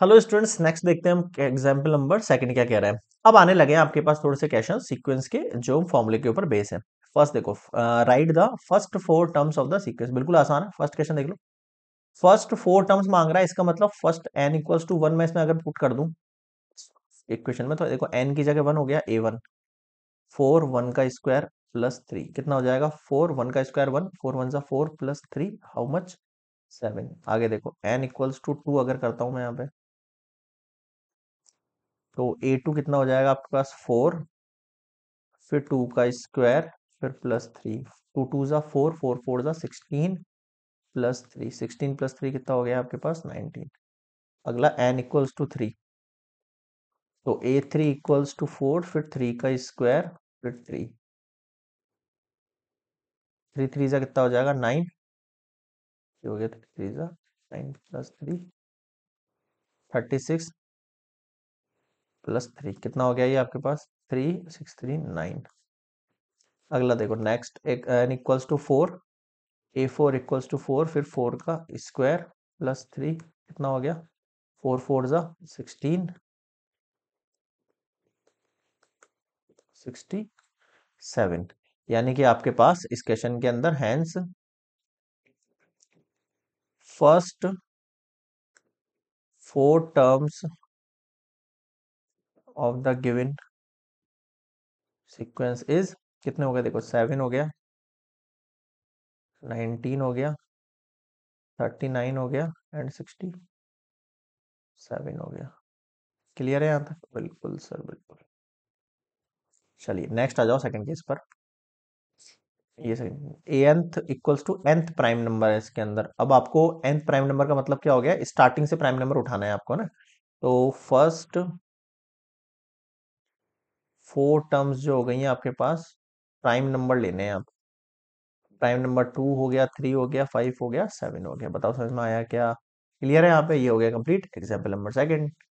hello students next देखते हैं हम एग्जाम्पल नंबर सेकंड क्या कह रहा है अब आने लगे हैं आपके पास थोड़े से क्वेश्चन सीक्वेंस के जो फॉर्मूले के ऊपर बेस है फर्स्ट देखो write the first four terms of the sequence बिल्कुल आसान है फर्स्ट क्वेश्चन देख लो फर्स्ट फोर टर्म्स मांग रहा है इसका मतलब first n equals to one मैं इसमें अगर पुट कर दू एक क्वेश्चन में तो देखो एन की जगह वन हो गया ए वन फोर वन का स्क्वायर प्लस थ्री कितना हो जाएगा फोर वन का स्क्वायर वन फोर वन सा four plus three how much seven आगे देखो एन इक्वल्स टू टू अगर करता हूं मैं यहाँ पे तो ए टू कितना हो जाएगा आपके पास फोर फिर टू का स्क्वायर फिर प्लस थ्री टू तो टू ज़ा फोर फोर फोर ज़ा sixteen plus three sixteen plus three कितना हो गया आपके पास नाइनटीन अगला एन इक्वल्स टू थ्री तो a three equals to four फिर थ्री का स्क्वायर फिर थ्री थ्री थ्री ज़ा कितना हो जाएगा नाइन हो गया थ्री थ्री ज़ा nine plus three thirty six plus three कितना हो गया ये आपके पास थ्री सिक्स थ्री नाइन अगला देखो नेक्स्ट एक n equals to four a four equals to four फिर फोर का स्क्वायर प्लस थ्री कितना हो गया फोर फोर ज़ा सिक्सटीन सिक्सटी सेवन यानी कि आपके पास इस क्वेश्चन के अंदर hence first four terms of the given sequence is कितने हो गए देखो सेवन हो गया नाइनटीन हो गया थर्टी नाइन हो गया एंड सिक्सटी सेवन हो गया क्लियर है यहाँ तक बिल्कुल सर बिल्कुल चलिए नेक्स्ट आ जाओ सेकंड केस पर ये nth equals to nth prime number है इसके अंदर अब आपको एंथ प्राइम नंबर का मतलब क्या हो गया स्टार्टिंग से प्राइम नंबर उठाना है आपको ना तो फर्स्ट फोर टर्म्स जो हो गई हैं आपके पास प्राइम नंबर लेने हैं आप प्राइम नंबर टू हो गया थ्री हो गया फाइव हो गया सेवन हो गया बताओ समझ में आया क्या क्लियर है यहाँ पे ये हो गया कंप्लीट एग्जाम्पल नंबर सेकंड